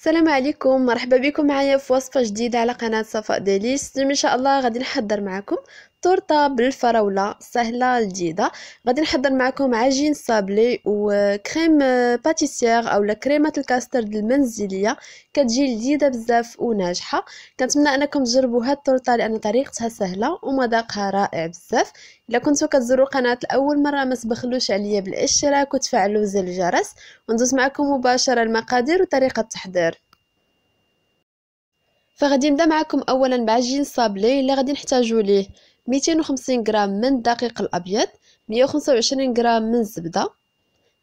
السلام عليكم مرحبا بكم معايا في وصفه جديده على قناه صفاء ديليس اليوم ان شاء الله غادي نحضر معكم تورته بالفراوله سهله لذيذه غادي نحضر معكم عجين صابلي وكريم باتيسير اولا كريمه الكاسترد المنزليه كتجي لذيذه بزاف وناجحه كنتمنى انكم تجربوا هاد التورته لان طريقتها سهله ومذاقها رائع بزاف الا كنتو كتزوروا قناه لاول مره ما تبخلوش عليا بالاشتراك وتفعلوا زر الجرس وندوز معكم مباشره المقادير وطريقه التحضير فغادي نبدا معكم اولا بعجين صابلي اللي غادي نحتاجو ليه 250 غرام من الدقيق الابيض 125 غرام من الزبده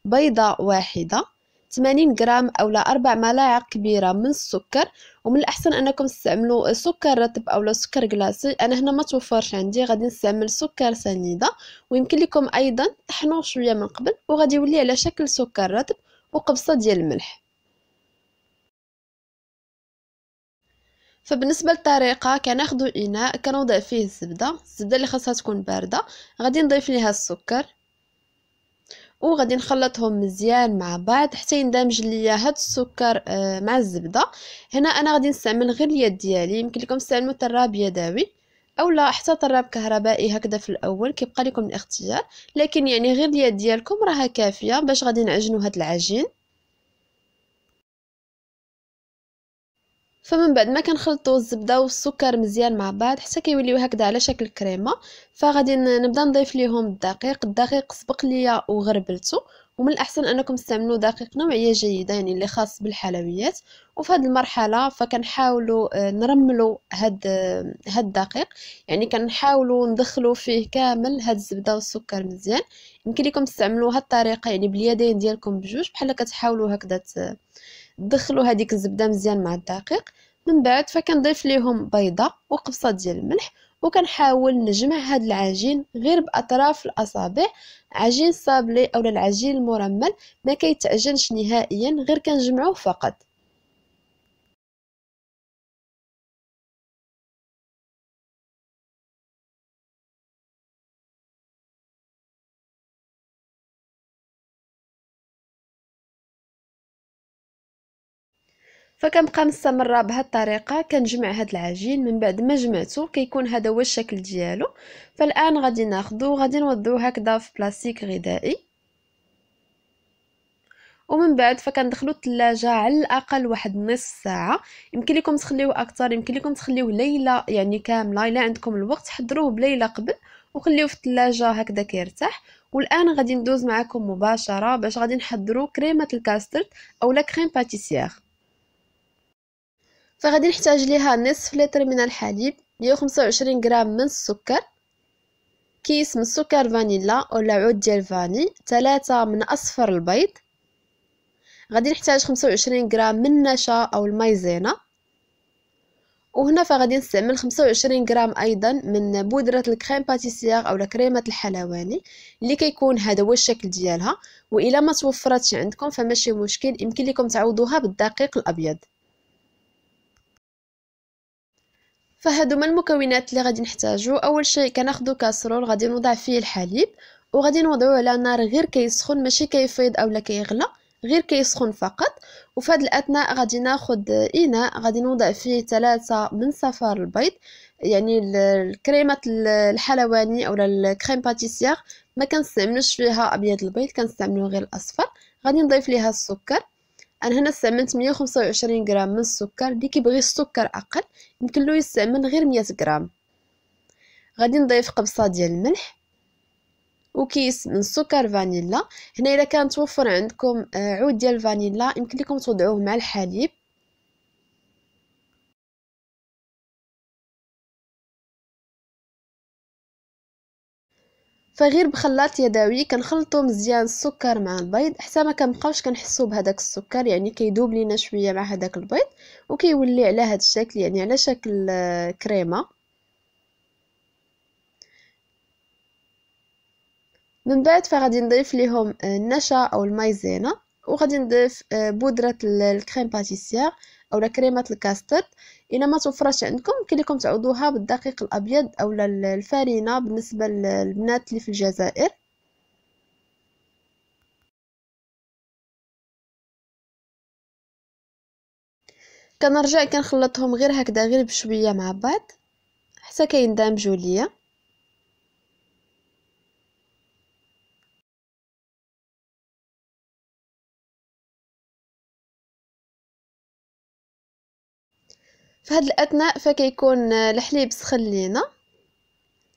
بيضه واحده 80 غرام اولا اربع ملاعق كبيره من السكر ومن الاحسن انكم تستعملوا سكر رطب اولا سكر كلاصي انا هنا ما توفرش عندي غادي نستعمل سكر سنيده ويمكن لكم ايضا تحنوه شويه من قبل وغادي يولي على شكل سكر رطب وقبصه ديال الملح فبالنسبه للطريقه كناخذ اناء كنوضع فيه الزبده الزبده اللي خاصها تكون بارده غادي نضيف ليها السكر وغادي نخلطهم مزيان مع بعض حتى يندمج ليا هاد السكر آه، مع الزبده هنا انا غادي نستعمل غير اليد ديالي يمكن لكم تستعملوا طراب يدوي اولا حتى طراب كهربائي هكذا في الاول كيبقى لكم الاختيار لكن يعني غير اليد ديالكم راها كافيه باش غادي نعجنوا هاد العجين فمن بعد ما كنخلطوا الزبده والسكر مزيان مع بعض حتى كيوليو هكذا على شكل كريمه فغادي نبدا نضيف ليهم الدقيق الدقيق سبق ليا وغربلته ومن الاحسن انكم تستعملوا دقيق نوعيه جيده يعني اللي خاص بالحلويات وفي هذه المرحله فكنحاولوا آه، نرملوا هاد آه، هاد الدقيق يعني كنحاولوا ندخلوا فيه كامل هاد الزبده والسكر مزيان يمكن لكم تستعملوا هاد الطريقه يعني باليدين ديالكم بجوج بحال كتحاولوا هكذا دخلوا هذيك الزبده مزيان مع الدقيق من بعد فكنضيف ليهم بيضه وقبصه ديال الملح وكنحاول نجمع هذا العجين غير باطراف الاصابع عجين صابلي اولا العجين المرمل ما كيتعجنش نهائيا غير كنجمعوه فقط فكنبقى مستمره بهاد الطريقه كنجمع هاد العجين من بعد ما جمعته كيكون هذا هو الشكل ديالو فالان غادي ناخدو غادي نوضوه هكذا في بلاستيك غذائي ومن بعد فكندخلو الثلاجه على الاقل واحد نصف ساعه يمكن لكم تخليوه اكثر يمكن لكم تخليوه ليله يعني كامله الا عندكم الوقت حضروه بليله قبل وخليوه في الثلاجه هكذا كيرتاح والان غادي ندوز معكم مباشره باش غادي نحضروا كريمه الكاسترد اولا كريم باتيسيير فغادي نحتاج ليها نصف لتر من الحليب 125 غرام من السكر كيس من السكر فانيلا ولا عود ديال فاني ثلاثة من اصفر البيض غادي نحتاج 25 غرام من النشا او المايزينا وهنا فغادي نستعمل 25 غرام ايضا من بودره الكريم باتيسير او كريمه الحلواني اللي كيكون هذا هو الشكل ديالها والا ما توفرتش عندكم فماشي مشكل يمكن لكم تعوضوها بالدقيق الابيض فهادو هما المكونات اللي غادي نحتاجو اول شيء كناخدو كاسرول غادي نوضع فيه الحليب وغادي نوضعو على نار غير كيسخن ماشي كيفيض اولا كيغلى غير كيسخن فقط وفي هذا الاثناء غادي ناخد اناء غادي نوضع فيه ثلاثة من صفار البيض يعني الكريمه الحلواني اولا الكريم باتيسير ما كنستعملوش فيها ابيض البيض كنستعملو غير الاصفر غادي نضيف ليها السكر انا هنا استعملت 125 غرام من السكر اللي كيبغي السكر اقل يمكن له يستعمل غير 100 غرام غادي نضيف قبصه ديال الملح وكيس من سكر فانيلا هنا الا كان توفر عندكم آه، عود ديال الفانيلا يمكن لكم توضعوه مع الحليب فغير بخلاط يدوي كنخلطو مزيان السكر مع البيض حتى ما كنبقاوش كنحسو بهذاك السكر يعني كيدوب لينا شويه مع هذاك البيض وكيولي على هذا الشكل يعني على شكل آه، كريمه من بعد فغادي نضيف ليهم آه، النشا او المايزينا وغادي نضيف آه، بودره الكريم باتيسير أو كريمة الكاسترد إلا ما توفرش عندكم يمكن لكم تعوضوها بالدقيق الأبيض أو الفارينة بالنسبة للبنات اللي في الجزائر كنرجع كنخلطهم غير هكذا غير بشويه مع بعض حتى كيندمجوا ليا في هاد الاثناء فكيكون آه، الحليب سخن لينا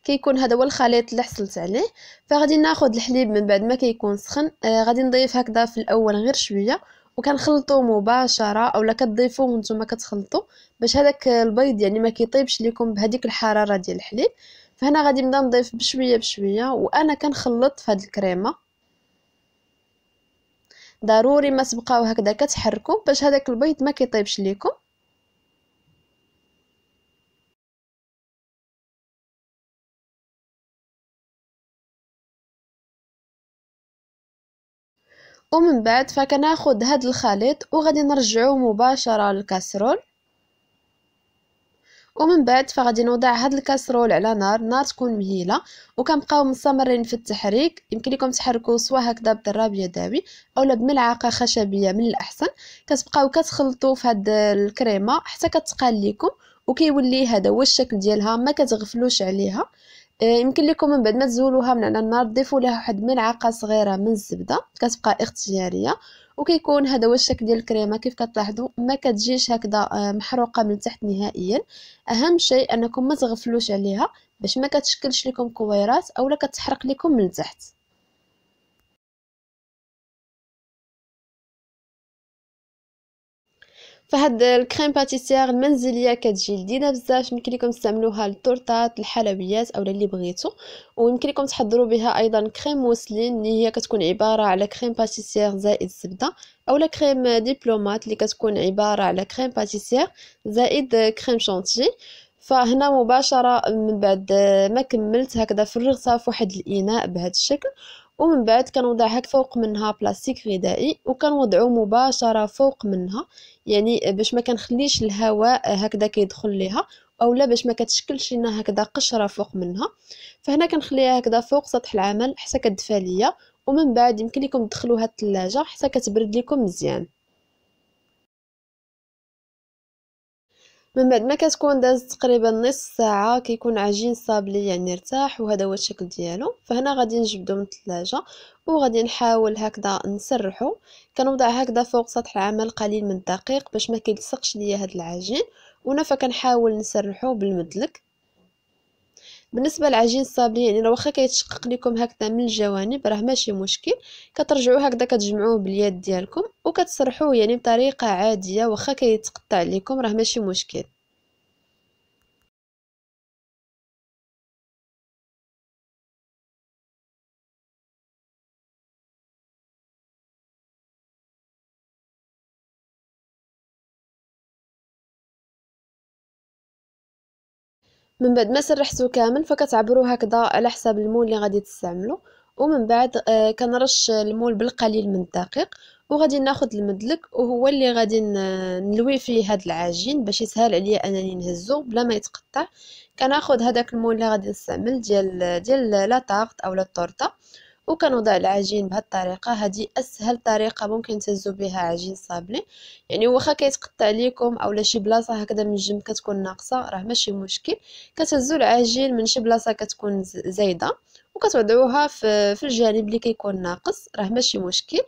كيكون هذا هو الخليط اللي حصلت عليه فغادي ناخذ الحليب من بعد ما كيكون سخن آه غادي نضيف هكذا في الاول غير شويه وكنخلطو مباشره اولا كتضيفوه وانتم كتخلطوا باش هذاك البيض يعني ما كيطيبش لكم بهذيك الحراره ديال الحليب فهنا غادي نبدا نضيف بشويه بشويه وانا كنخلط في هذه الكريمه ضروري ما تبقاو هكذا كتحركوا باش هذاك البيض ما كيطيبش لكم ومن بعد فكناخد هاد الخليط وغادي نرجعه مباشره للكاسرول ومن بعد فغادي نوضع هاد الكاسرول على نار نار تكون مهيله وكنبقاو مستمرين في التحريك يمكن لكم تحركوا سوا هكذا بالدراب يدوي اولا بملعقه خشبيه من الاحسن كتبقاو كتخلطوا في هاد الكريمه حتى كتقال لكم وكيولي هذا هو الشكل ديالها ما كتغفلوش عليها آه، يمكن لكم من بعد ما تزولوها من على النار تضيفوا لها واحد ملعقه صغيره من الزبده كتبقى اختياريه وكيكون هذا هو الشكل ديال الكريمه كيف كتلاحظوا ما كتجيش هكذا آه، محروقه من تحت نهائيا اهم شيء انكم ما تغفلوش عليها باش ما كتشكلش لكم كويرات اولا كتحرق لكم من تحت فهاد الكريم باتيسير المنزليه كتجي لذيذه بزاف يمكن لكم تستعملوها للتورتات الحلويات اولا اللي بغيتو ويمكن لكم تحضروا بها ايضا كريم موسلين اللي هي كتكون عباره على كريم باتيسير زائد زبده اولا كريم ديبلومات اللي كتكون عباره على كريم باتيسير زائد كريم شانتي فهنا مباشره من بعد ما كملت هكذا فرغتها في واحد الاناء بهذا الشكل ومن بعد كنوضع هاك فوق منها بلاستيك غذائي وكنوضعو مباشره فوق منها يعني باش ما كنخليش الهواء هكذا كيدخل ليها اولا باش ما كتشكلش لنا هكذا قشره فوق منها فهنا كنخليها هكذا فوق سطح العمل حتى كدفى ليا ومن بعد يمكن لكم تدخلوها الثلاجه حتى كتبرد لكم مزيان من بعد ما كتكون دازت تقريبا نص ساعه كيكون عجين صابلي يعني ارتاح وهذا هو الشكل ديالو فهنا غادي نجبدو من الثلاجه وغادي نحاول هكذا نسرحو كنوضع هكذا فوق سطح العمل قليل من الدقيق باش ما كيلصقش ليا هذا العجين ونفا كنحاول نسرحو بالمدلك بالنسبه للعجين الصابلي يعني راه واخا كيتشقق لكم هكذا من الجوانب راه ماشي مشكل كترجعوا هكذا كتجمعوه باليد ديالكم وكتسرحوه يعني بطريقه عاديه واخا كيتقطع لكم راه ماشي مشكل من بعد ما سرحتو كامل فكتعبرو هكذا على حساب المول اللي غادي تستعملو ومن بعد آه كنرش المول بالقليل من الدقيق وغادي ناخذ المدلك وهو اللي غادي نلوي فيه هذا العجين باش يسهل عليا انني نهزو بلا ما يتقطع كناخذ هذاك المول اللي غادي نستعمل ديال ديال لا او لا وكنوضع العجين الطريقه هذه اسهل طريقه ممكن تهزوا بها عجين صابلي يعني واخا كيتقطع ليكم اولا شي بلاصه هكذا من الجنب كتكون ناقصه راه ماشي مشكل كتهزوا العجين من شي بلاصه كتكون زايده وكتوضعوها في, في الجانب اللي كيكون ناقص راه ماشي مشكل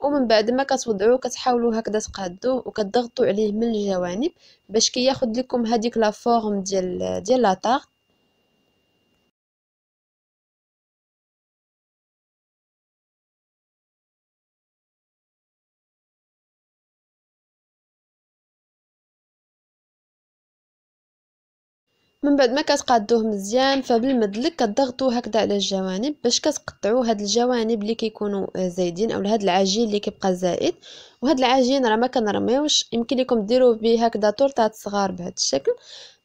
ومن بعد ما كتوضعوا كتحاولوا هكذا تقادوه وكتضغطوا عليه من الجوانب باش كياخد كي لكم هذيك لا فورم ديال ديال لا من بعد ما كتقادوه مزيان فبالمدلك كتضغطوا هكذا على الجوانب باش كتقطعوا هاد الجوانب اللي كيكونوا زايدين او هاد العجين اللي كيبقى زائد وهاد العجين راه ما كنرميوش يمكن لكم ديروا به هكذا تورتات صغار بهذا الشكل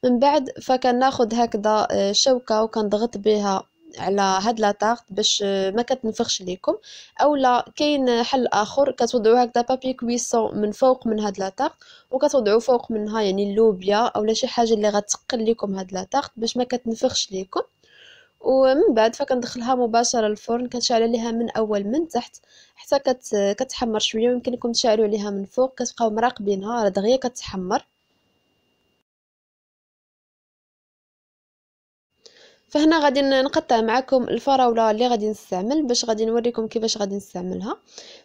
من بعد فكناخذ هكذا آه، شوكه وكنضغط بها على هاد لا طارت باش ما كتنفخش ليكم اولا كاين حل اخر كتوضعوا هكذا بابي كويسون من فوق من هاد لا طارت وكتوضعوا فوق منها يعني اللوبيا اولا شي حاجه اللي غتقل لكم هاد لا طارت باش ما كتنفخش ليكم ومن بعد فكندخلها مباشره للفرن كنشعل عليها من اول من تحت حتى كت... كتحمر شويه ويمكن لكم تشعلوا عليها من فوق كتبقاو مراقبينها راه دغيا كتحمر فهنا غادي نقطع معكم الفراوله اللي غادي نستعمل باش غادي نوريكم كيفاش غادي نستعملها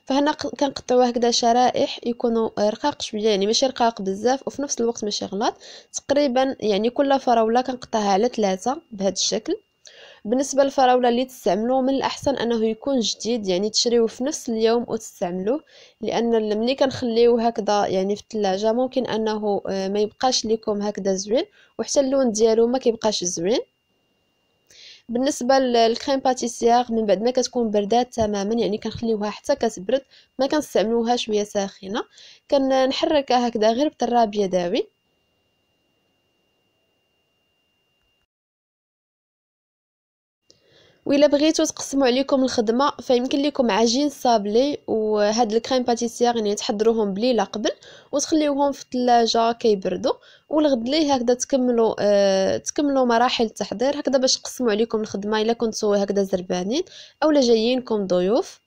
فهنا كنقطعوا هكذا شرائح يكونوا رقاق شويه يعني ماشي رقاق بزاف وفي نفس الوقت ماشي غلاط تقريبا يعني كل فراوله كنقطعها على ثلاثة بهذا الشكل بالنسبه للفراوله اللي تستعملوا من الاحسن انه يكون جديد يعني تشريوه في نفس اليوم وتستعملوه لان ملي كنخليوه هكذا يعني في الثلاجه ممكن انه آه، ما يبقاش لكم هكذا زوين وحتى اللون ديالو ما كيبقاش زوين بالنسبه للكريم باتيسيير من بعد ما كتكون بردات تماما يعني كنخليوها حتى كتبرد ما كنستعملوها شويه ساخنه كنحركها هكذا غير بطراب يدوي وإلا بغيتو تقسموا عليكم الخدمه فيمكن لكم عجين صابلي وهاد الكريم باتيسير يعني تحضروهم بليله قبل وتخليوهم في الثلاجه كيبردوا والغد لي هكذا تكملوا آه تكملوا مراحل التحضير هكذا باش نقسموا عليكم الخدمه الا كنتو هكذا زربانين اولا جايينكم ضيوف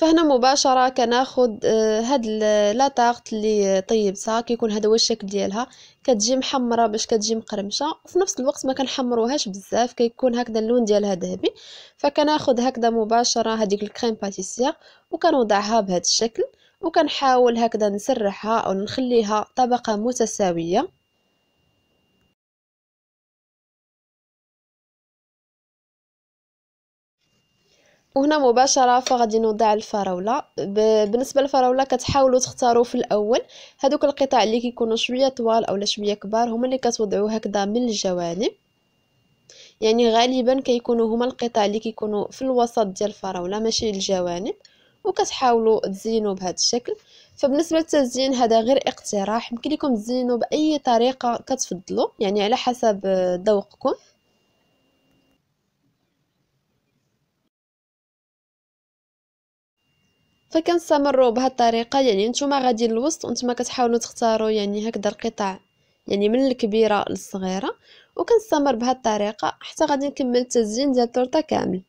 فهنا مباشرة كناخد آه، هاد آه، لاطاغت اللي طيبتها كيكون هذا هو الشكل ديالها كتجي محمرة باش كتجي مقرمشة وفي نفس الوقت ما كنحمروهاش بزاف كيكون هكذا اللون ديالها ذهبي فكناخد هكذا مباشرة هذيك الكريم باتيسيغ وكنوضعها بهذا الشكل وكنحاول هكذا نسرحها او نخليها طبقة متساوية وهنا مباشره فغادي نوضع الفراوله بالنسبه للفراوله كتحاولوا تختاروا في الاول هذوك القطع اللي كيكونوا شويه طوال اولا شويه كبار هما اللي كتوضعوا هكذا من الجوانب يعني غالبا كيكونوا هما القطع اللي كيكونوا في الوسط ديال الفراوله ماشي الجوانب وكتحاولوا تزينوا بهذا الشكل فبالنسبه للتزيين هذا غير اقتراح يمكن لكم تزينوا باي طريقه كتفضلوا يعني على حسب ذوقكم فكنستمروا بهاد الطريقه يعني نتوما غاديين للوسط وانتما كتحاولوا تختاروا يعني هكذا القطع يعني من الكبيره للصغيره وكنستمر بهاد الطريقه حتى غادي نكمل التزيين ديال التورته كامل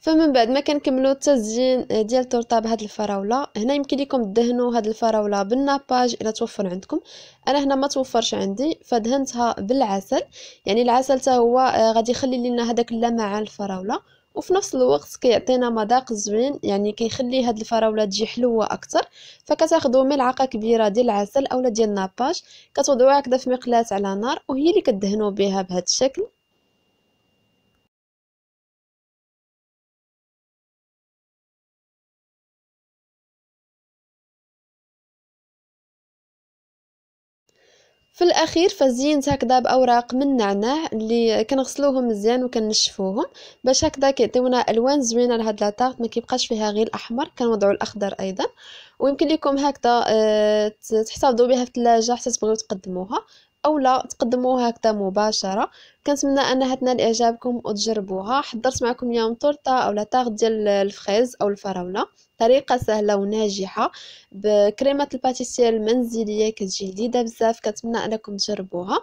فمن بعد ما كنكملوا التزيين آه، ديال التورطه بهاد الفراوله هنا يمكن لكم تدهنوا هاد الفراوله بالناباج الا توفر عندكم انا هنا ما توفرش عندي فدهنتها بالعسل يعني العسل حتى هو آه، غادي يخلي لنا هذاك اللمعان الفراوله وفي نفس الوقت كيعطينا مذاق زوين يعني كيخلي هاد الفراوله تجي حلوه اكثر فكتاخذوا ملعقه كبيره ديال العسل اولا ديال الناباج كتوضعوها هكذا في مقلاة على نار وهي اللي كدهنوا بها بهذا الشكل في الاخير فزينت هكذا باوراق من النعناع اللي كنغسلوهم مزيان وكنشفوهم باش هكذا كيعطيونا الوان زوينه لهاد لاطارت ما كيبقاش فيها غير الاحمر كنوضعوا الاخضر ايضا ويمكن لكم هكذا آه، تحتفظوا بها في الثلاجه حتى تبغيو تقدموها او لا تقدموها هكذا مباشره كنتمنى انها تنال اعجابكم وتجربوها حضرت معكم اليوم تورته او لا تاغ ديال الفخيز او الفراوله طريقه سهله وناجحه بكريمه الباتيسير المنزليه كتجي لذيذه بزاف كنتمنى انكم تجربوها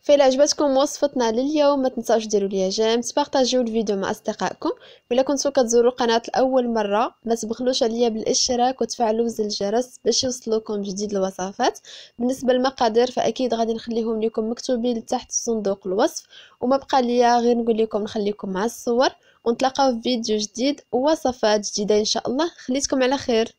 فإلا عجبتكم وصفتنا لليوم ما تنساوش ديروا ليها جيم تبارطاجيو الفيديو مع أصدقائكم ولا كنتو كتزوروا قناة لأول مرة ما تبخلوش عليا بالاشتراك وتفعلوا زر الجرس باش يوصلوكم جديد الوصفات بالنسبة للمقادير فأكيد غادي نخليهم لكم مكتوبين لتحت في صندوق الوصف وما بقى ليا غير نقول لكم نخليكم مع الصور ونتلاقاو في فيديو جديد ووصفات جديدة إن شاء الله خليتكم على خير